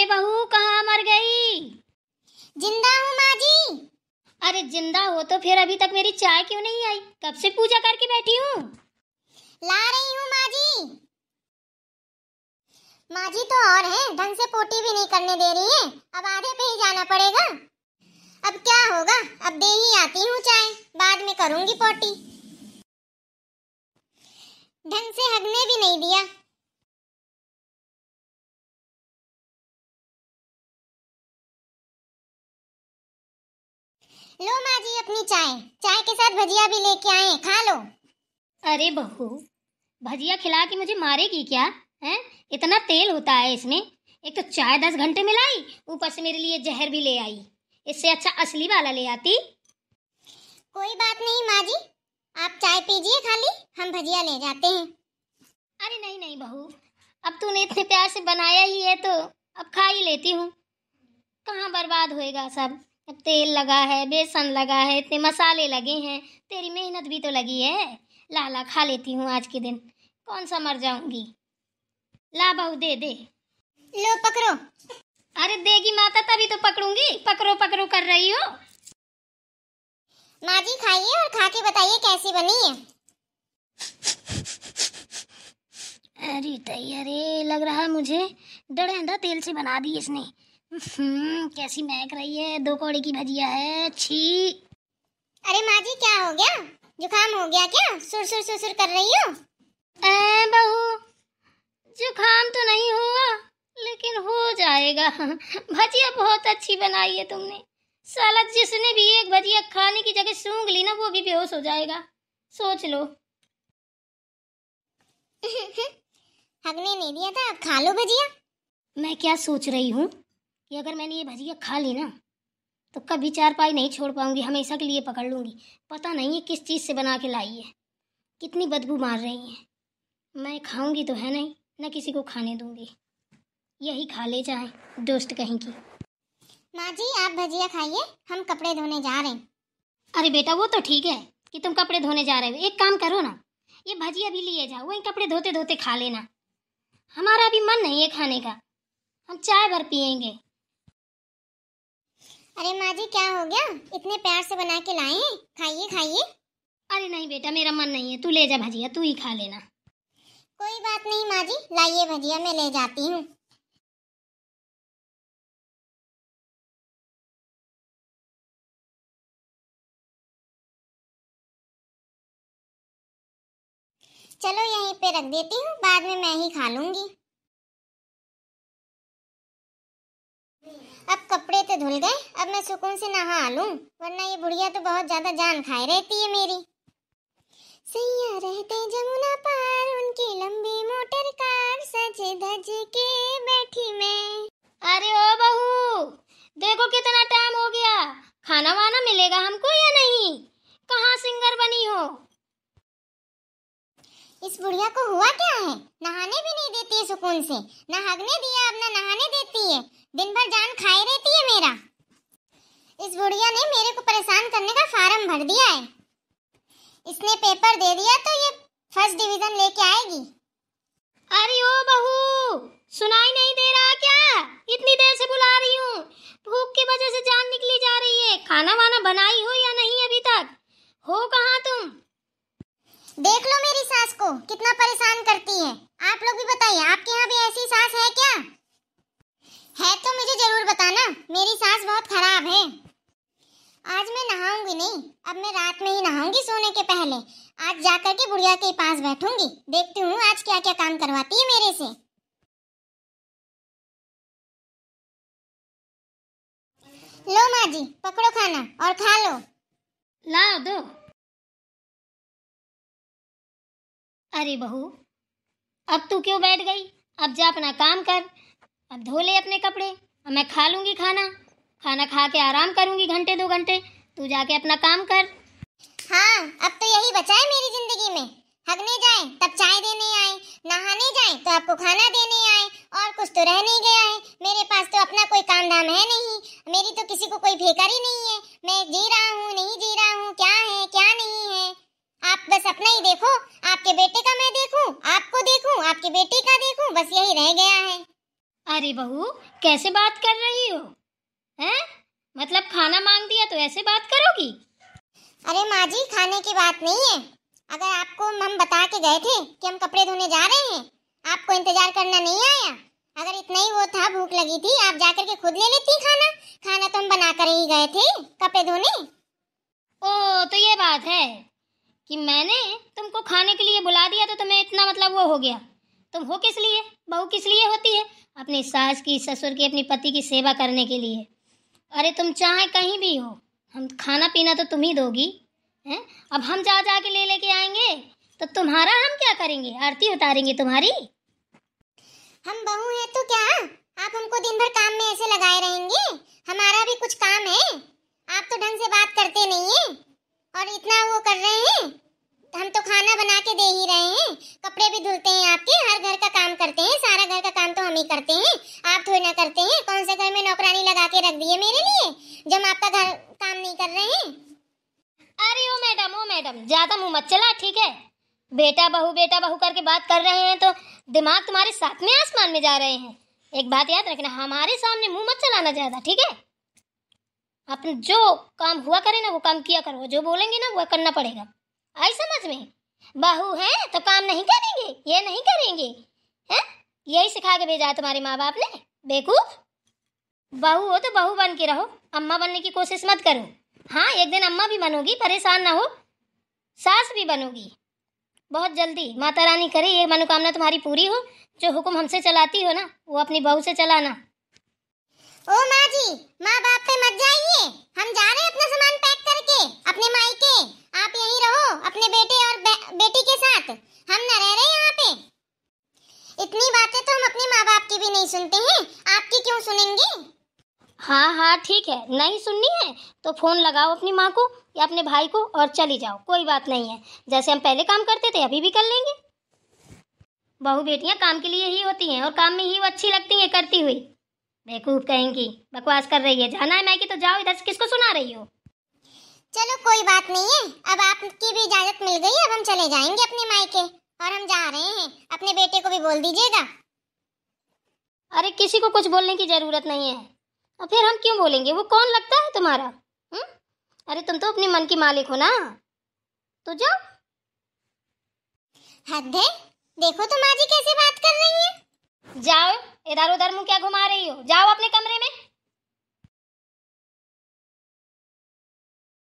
अरे बहू कहाँ मर गई जिंदा हूँ माँ जी अरे जिंदा हो तो फिर अभी तक मेरी चाय क्यों नहीं आई कब से पूजा करके बैठी हूँ ला रही हूँ माँ जी माँ जी तो और है ढंग से पोटी भी नहीं करने दे रही है अब आधे पे ही जाना पड़ेगा अब क्या होगा अब दे ही आती हूँ चाय बाद में करूँगी पोटी ढंग से हगने भी नहीं दिया लो माँ जी अपनी चाय चाय के साथ भजिया भी लेके आए खा लो अरे बहू भजिया खिला के मुझे मारेगी क्या है इतना तेल होता है इसमें एक तो चाय दस घंटे में लाई ऊपर से मेरे लिए जहर भी ले आई इससे अच्छा असली वाला ले आती कोई बात नहीं माँ जी आप चाय पीजिए खाली हम भजिया ले जाते हैं अरे नहीं नहीं बहू अब तूने इतने प्यार से बनाया ही है तो अब खा ही लेती हूँ कहाँ बर्बाद होएगा सब तेल लगा है बेसन लगा है इतने मसाले लगे हैं तेरी मेहनत भी तो लगी है लाला खा लेती हूँ आज के दिन कौन सा मर जाऊंगी ला बहू दे दे लो पकड़ो अरे देगी माता तभी तो पकड़ूंगी पकड़ो पकड़ो कर रही हो माँ जी खाइए और खा के बताइए कैसी बनी है अरे तैयारे लग रहा मुझे डड़ेंदा तेल से बना दी इसने हम्म, कैसी महक रही है दो कौड़ी की भजिया है छी अरे माँ जी क्या हो गया जुकाम हो गया क्या सुर सुर सुर सुर कर रही हो बहू जुकाम तो नहीं हुआ लेकिन हो जाएगा भजिया बहुत अच्छी बनाई है तुमने साला जिसने भी एक भजिया खाने की जगह सूंघ ली ना वो भी बेहोश हो जाएगा सोच लो हगने नहीं दिया था खा लो भजिया मैं क्या सोच रही हूँ कि अगर मैंने ये भजिया खा ली ना तो कभी चार पाई नहीं छोड़ पाऊंगी हमेशा के लिए पकड़ लूँगी पता नहीं है किस चीज़ से बना के लाई है कितनी बदबू मार रही है मैं खाऊंगी तो है नहीं ना किसी को खाने दूंगी यही खा ले जाए दोस्त कहीं की माँ जी आप भजिया खाइए हम कपड़े धोने जा रहे हैं अरे बेटा वो तो ठीक है कि तुम कपड़े धोने जा रहे हो एक काम करो ना ये भजिया भी लिए जाओ वहीं कपड़े धोते धोते खा लेना हमारा अभी मन नहीं है खाने का हम चाय भर पियेंगे अरे माँ जी क्या हो गया इतने प्यार से बना के लाए खाइए खाइए अरे नहीं बेटा मेरा मन नहीं है तू ले जा भजिया तू ही खा लेना कोई बात नहीं माँ जी लाइए भजिया मैं ले जाती हूँ चलो यहीं पे रख देती हूँ बाद में मैं ही खा लूंगी अब कपड़े तो धुल गए अब मैं सुकून से नहा लूं वरना ये बुढ़िया तो बहुत ज्यादा जान खाए रहती है मेरी सैया रहते जमुना पार उनकी लंबी मोटर कार सज धज के बैठी मैं अरे ओ बहू देखो कितना टाइम हो गया खाना वाना मिलेगा हमको या नहीं कहाँ सिंगर बनी हो इस बुढ़िया को हुआ क्या है नहाने भी नहीं देती है सुकून से ना हगने दिया अब ना नहाने देती है दिन भर जान खाई रहती है मेरा इस बुढ़िया ने मेरे को परेशान करने का फार्म भर दिया है इसने पेपर दे दिया तो ये फर्स्ट डिवीजन लेके आएगी अरे ओ बहू सुनाई नहीं दे रहा क्या इतनी देर से बुला रही हूँ भूख की वजह से जान निकली जा रही है खाना वाना बनाई हो या नहीं अभी तक हो कहाँ तुम देख लो मेरी सास को कितना परेशान करती है आप लोग भी बताइए आपके यहाँ भी ऐसी सास है क्या है तो मुझे जरूर बताना मेरी सास बहुत खराब है आज मैं नहाऊंगी नहीं अब मैं रात में ही नहाऊंगी सोने के पहले आज जाकर के बुढ़िया के पास बैठूंगी देखती हूँ आज क्या क्या काम करवाती है मेरे से लो माँ जी पकड़ो खाना और खा लो ला दो अरे बहू अब तू क्यों बैठ गई अब जा अपना काम कर अब धो ले अपने कपड़े अब मैं खा लूंगी खाना खाना खा के आराम करूंगी घंटे दो घंटे तू जाके अपना काम कर हाँ अब तो यही बचा है मेरी जिंदगी में हगने जाए तब चाय देने आए नहाने जाए तो आपको खाना देने आए और कुछ तो रह नहीं गया है मेरे पास तो अपना कोई काम धाम है नहीं मेरी तो किसी को कोई फेकर ही नहीं है मैं जी रहा हूँ नहीं जी रहा हूँ क्या है क्या नहीं है आप बस अपना ही देखो आपके बेटे का मैं देखूं, आपको देखूं, आपके बेटे का देखूं, बस यही रह गया है अरे बहू कैसे बात कर रही हो हैं? मतलब खाना मांग दिया तो ऐसे बात करोगी अरे माँ जी खाने की बात नहीं है अगर आपको हम बता के गए थे कि हम कपड़े धोने जा रहे हैं आपको इंतजार करना नहीं आया अगर इतना ही वो था भूख लगी थी आप जाकर के खुद ले लेती खाना खाना तो हम बना कर ही गए थे कपड़े धोने ओ तो ये बात है कि मैंने तुमको खाने के लिए बुला दिया तो तुम्हें इतना मतलब वो हो गया तुम हो किस लिए बहू किस लिए होती है अपनी सास की ससुर की अपनी पति की सेवा करने के लिए अरे तुम चाहे कहीं भी हो हम खाना पीना तो तुम ही दोगी हैं अब हम जा जा के ले लेके आएंगे तो तुम्हारा हम क्या करेंगे आरती उतारेंगे तुम्हारी हम बहू हैं तो क्या आप हमको दिन भर काम में ऐसे लगाए रहेंगे हमारा भी कुछ काम है आप तो ढंग से बात करते नहीं है और इतना वो कर रहे हैं हैं कपड़े भी धुलते हैं आपके हर घर का काम करते हैं सारा घर का काम तो हम ही करते हैं आप थोड़ी ना करते हैं कौन से घर में नौकरानी लगा के रख दिए मेरे लिए जब आपका घर काम नहीं कर रहे हैं अरे ओ मैडम ओ मैडम ज्यादा मुँह मत चला ठीक है बेटा बहू बेटा बहू करके बात कर रहे हैं तो दिमाग तुम्हारे साथ में आसमान में जा रहे हैं एक बात याद रखना हमारे सामने मुंह मत चलाना ज्यादा ठीक है अपन जो काम हुआ करे ना वो काम किया करो जो बोलेंगे ना वो करना पड़ेगा आई समझ में बहू है तो काम नहीं करेंगे ये नहीं करेंगे है? यही सिखा के भेजा है तुम्हारे माँ बाप ने बेकूफ बहू हो तो बहू बन के रहो अम्मा बनने की कोशिश मत करो हाँ एक दिन अम्मा भी बनोगी परेशान ना हो सास भी बनोगी बहुत जल्दी माता रानी करे ये मनोकामना तुम्हारी पूरी हो जो हुक्म हमसे चलाती हो ना वो अपनी बहू से चलाना ओ माँ जी माँ बाप पे मत जाइए हम जा रहे हैं अपना सामान पैक करके अपने माई के हाँ हाँ ठीक है नहीं सुननी है तो फ़ोन लगाओ अपनी माँ को या अपने भाई को और चली जाओ कोई बात नहीं है जैसे हम पहले काम करते थे अभी भी कर लेंगे बहू बेटियाँ काम के लिए ही होती हैं और काम में ही वो अच्छी लगती हैं करती हुई बेवकूफ़ कहेंगी बकवास कर रही है जाना है मैके तो जाओ इधर से किसको सुना रही हो चलो कोई बात नहीं है अब आपकी भी इजाज़त मिल गई अब हम चले जाएंगे अपने मायके और हम जा रहे हैं अपने बेटे को भी बोल दीजिएगा अरे किसी को कुछ बोलने की ज़रूरत नहीं है और फिर हम क्यों बोलेंगे वो कौन लगता है तुम्हारा हुँ? हम्म? अरे तुम तो अपने मन की मालिक हो ना तो जाओ हद्दे देखो तुम आज कैसे बात कर रही है जाओ इधर उधर मुंह क्या घुमा रही हो जाओ अपने कमरे में